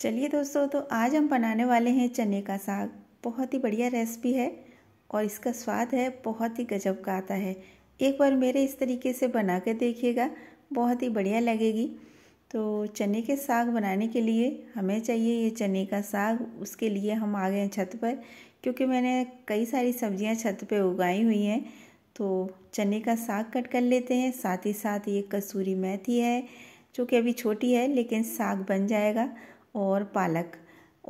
चलिए दोस्तों तो आज हम बनाने वाले हैं चने का साग बहुत ही बढ़िया रेसिपी है और इसका स्वाद है बहुत ही गजब का आता है एक बार मेरे इस तरीके से बना कर देखिएगा बहुत ही बढ़िया लगेगी तो चने के साग बनाने के लिए हमें चाहिए ये चने का साग उसके लिए हम आ गए हैं छत पर क्योंकि मैंने कई सारी सब्जियां छत पे उगाई हुई हैं तो चने का साग कट कर लेते हैं साथ ही साथ ये कसूरी मेथी है जो कि अभी छोटी है लेकिन साग बन जाएगा और पालक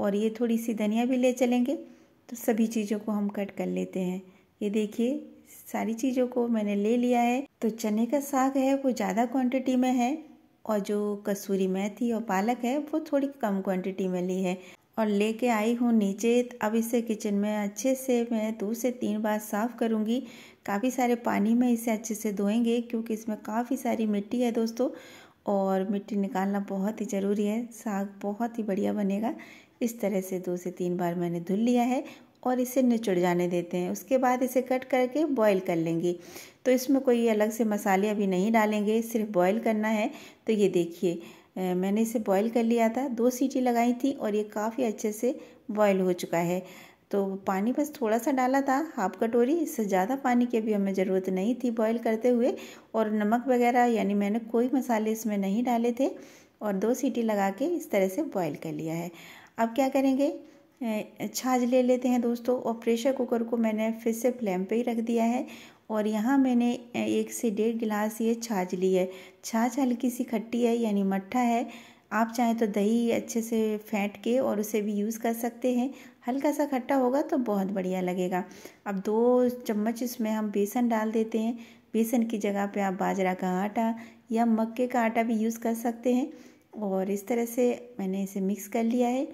और ये थोड़ी सी धनिया भी ले चलेंगे तो सभी चीज़ों को हम कट कर लेते हैं ये देखिए सारी चीज़ों को मैंने ले लिया है तो चने का साग है वो ज़्यादा क्वांटिटी में है और जो कसूरी मेथी और पालक है वो थोड़ी कम क्वांटिटी में ली है और लेके आई हूँ नीचे अब इसे किचन में अच्छे से मैं दो से तीन बार साफ़ करूँगी काफ़ी सारे पानी में इसे अच्छे से धोएंगे क्योंकि इसमें काफ़ी सारी मिट्टी है दोस्तों और मिट्टी निकालना बहुत ही ज़रूरी है साग बहुत ही बढ़िया बनेगा इस तरह से दो से तीन बार मैंने धुल लिया है और इसे निचुड़ जाने देते हैं उसके बाद इसे कट करके बॉईल कर लेंगे तो इसमें कोई अलग से मसाले अभी नहीं डालेंगे सिर्फ बॉईल करना है तो ये देखिए मैंने इसे बॉईल कर लिया था दो सीटी लगाई थी और ये काफ़ी अच्छे से बॉईल हो चुका है तो पानी बस थोड़ा सा डाला था हाफ कटोरी इससे ज़्यादा पानी की भी हमें ज़रूरत नहीं थी बॉईल करते हुए और नमक वगैरह यानी मैंने कोई मसाले इसमें नहीं डाले थे और दो सीटी लगा के इस तरह से बॉईल कर लिया है अब क्या करेंगे छाछ ले लेते हैं दोस्तों और प्रेशर कुकर को मैंने फिर से फ्लेम पर ही रख दिया है और यहाँ मैंने एक से डेढ़ गिलास ये छाछ ली है छाछ हल्की सी खट्टी है यानी मट्ठा है आप चाहें तो दही अच्छे से फेंट के और उसे भी यूज़ कर सकते हैं हल्का सा खट्टा होगा तो बहुत बढ़िया लगेगा अब दो चम्मच इसमें हम बेसन डाल देते हैं बेसन की जगह पे आप बाजरा का आटा या मक्के का आटा भी यूज़ कर सकते हैं और इस तरह से मैंने इसे मिक्स कर लिया है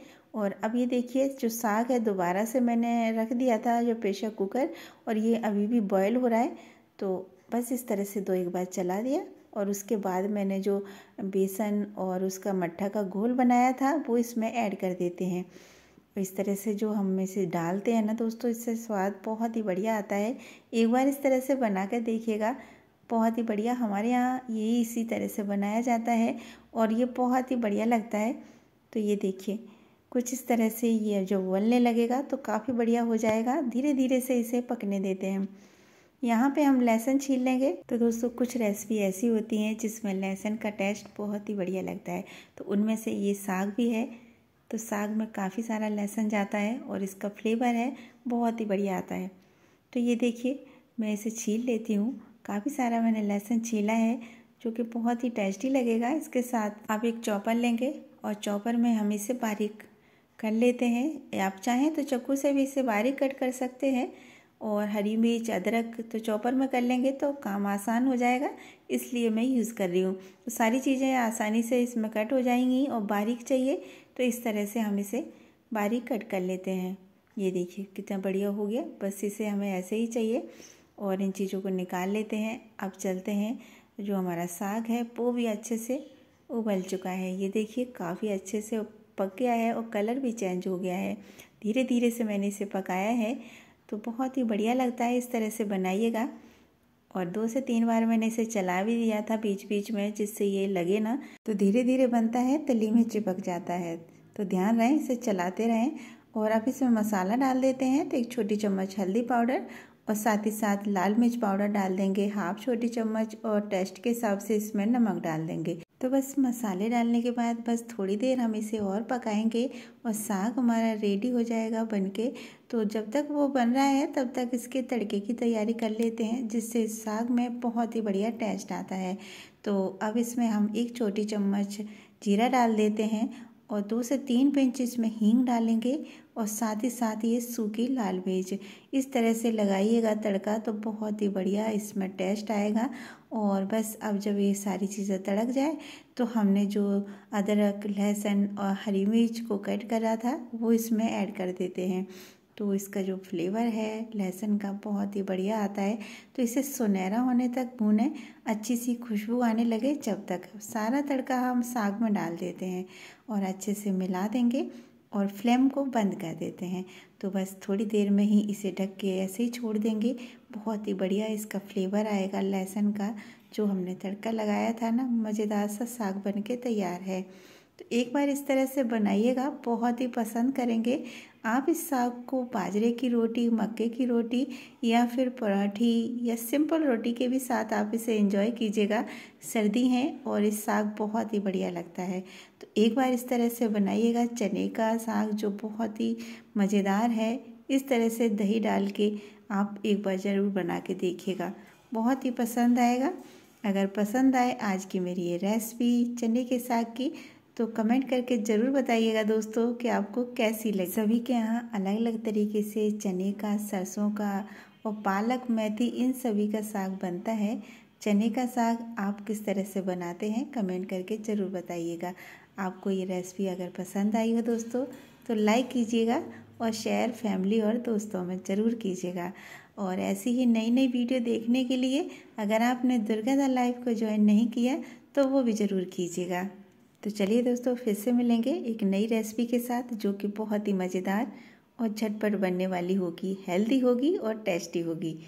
और अब ये देखिए जो साग है दोबारा से मैंने रख दिया था जो प्रेशर कुकर और ये अभी भी बॉयल हो रहा है तो बस इस तरह से दो एक बार चला दिया और उसके बाद मैंने जो बेसन और उसका मट्ठा का घोल बनाया था वो इसमें ऐड कर देते हैं तो इस तरह से जो हम इसे डालते हैं ना दोस्तों इससे स्वाद बहुत ही बढ़िया आता है एक बार इस तरह से बना कर देखिएगा बहुत ही बढ़िया हमारे यहाँ ये इसी तरह से बनाया जाता है और ये बहुत ही बढ़िया लगता है तो ये देखिए कुछ इस तरह से ये जो उबलने लगेगा तो काफ़ी बढ़िया हो जाएगा धीरे धीरे से इसे पकने देते हैं यहाँ पे हम लहसुन छील लेंगे तो दोस्तों कुछ रेसिपी ऐसी होती हैं जिसमें लहसुन का टेस्ट बहुत ही बढ़िया लगता है तो उनमें से ये साग भी है तो साग में काफ़ी सारा लहसुन जाता है और इसका फ्लेवर है बहुत ही बढ़िया आता है तो ये देखिए मैं इसे छील लेती हूँ काफ़ी सारा मैंने लहसुन छीला है जो कि बहुत ही टेस्टी लगेगा इसके साथ आप एक चॉपर लेंगे और चॉपर में हम इसे बारीक कर लेते हैं आप चाहें तो चक्कू से भी इसे बारीक कट कर सकते हैं और हरी मिर्च अदरक तो चॉपर में कर लेंगे तो काम आसान हो जाएगा इसलिए मैं यूज़ कर रही हूँ तो सारी चीज़ें आसानी से इसमें कट हो जाएंगी और बारीक चाहिए तो इस तरह से हम इसे बारीक कट कर लेते हैं ये देखिए कितना बढ़िया हो गया बस इसे हमें ऐसे ही चाहिए और इन चीज़ों को निकाल लेते हैं अब चलते हैं जो हमारा साग है वो भी अच्छे से उबल चुका है ये देखिए काफ़ी अच्छे से पक गया है और कलर भी चेंज हो गया है धीरे धीरे से मैंने इसे पकाया है तो बहुत ही बढ़िया लगता है इस तरह से बनाइएगा और दो से तीन बार मैंने इसे चला भी दिया था बीच बीच में जिससे ये लगे ना तो धीरे धीरे बनता है तली में चिपक जाता है तो ध्यान रहें इसे चलाते रहें और अब इसमें मसाला डाल देते हैं तो एक छोटी चम्मच हल्दी पाउडर और साथ ही साथ लाल मिर्च पाउडर डाल देंगे हाफ छोटी चम्मच और टेस्ट के हिसाब से इसमें नमक डाल देंगे तो बस मसाले डालने के बाद बस थोड़ी देर हम इसे और पकाएंगे और साग हमारा रेडी हो जाएगा बनके तो जब तक वो बन रहा है तब तक इसके तड़के की तैयारी कर लेते हैं जिससे साग में बहुत ही बढ़िया टेस्ट आता है तो अब इसमें हम एक छोटी चम्मच जीरा डाल देते हैं और दो से तीन पिंच इसमें हींग डालेंगे और साथ ही साथ ये सूखी लाल मिर्च इस तरह से लगाइएगा तड़का तो बहुत ही बढ़िया इसमें टेस्ट आएगा और बस अब जब ये सारी चीज़ें तड़क जाए तो हमने जो अदरक लहसुन और हरी मिर्च को कट करा था वो इसमें ऐड कर देते हैं तो इसका जो फ्लेवर है लहसुन का बहुत ही बढ़िया आता है तो इसे सुनहरा होने तक भूने अच्छी सी खुशबू आने लगे जब तक सारा तड़का हम साग में डाल देते हैं और अच्छे से मिला देंगे और फ्लेम को बंद कर देते हैं तो बस थोड़ी देर में ही इसे ढक के ऐसे ही छोड़ देंगे बहुत ही बढ़िया इसका फ्लेवर आएगा लहसुन का जो हमने तड़का लगाया था ना मज़ेदार सा साग बन के तैयार है तो एक बार इस तरह से बनाइएगा बहुत ही पसंद करेंगे आप इस साग को बाजरे की रोटी मक्के की रोटी या फिर पराठी या सिंपल रोटी के भी साथ आप इसे एंजॉय कीजिएगा सर्दी है और इस साग बहुत ही बढ़िया लगता है तो एक बार इस तरह से बनाइएगा चने का साग जो बहुत ही मज़ेदार है इस तरह से दही डाल के आप एक बार ज़रूर बना के देखिएगा बहुत ही पसंद आएगा अगर पसंद आए आज की मेरी ये रेसिपी चने के साग की तो कमेंट करके ज़रूर बताइएगा दोस्तों कि आपको कैसी लगी सभी के यहाँ अलग अलग तरीके से चने का सरसों का और पालक मेथी इन सभी का साग बनता है चने का साग आप किस तरह से बनाते हैं कमेंट करके ज़रूर बताइएगा आपको ये रेसिपी अगर पसंद आई हो दोस्तों तो लाइक कीजिएगा और शेयर फैमिली और दोस्तों में ज़रूर कीजिएगा और ऐसी ही नई नई वीडियो देखने के लिए अगर आपने दुर्गादा लाइफ को ज्वाइन नहीं किया तो वो भी ज़रूर कीजिएगा तो चलिए दोस्तों फिर से मिलेंगे एक नई रेसिपी के साथ जो कि बहुत ही मज़ेदार और झटपट बनने वाली होगी हेल्दी होगी और टेस्टी होगी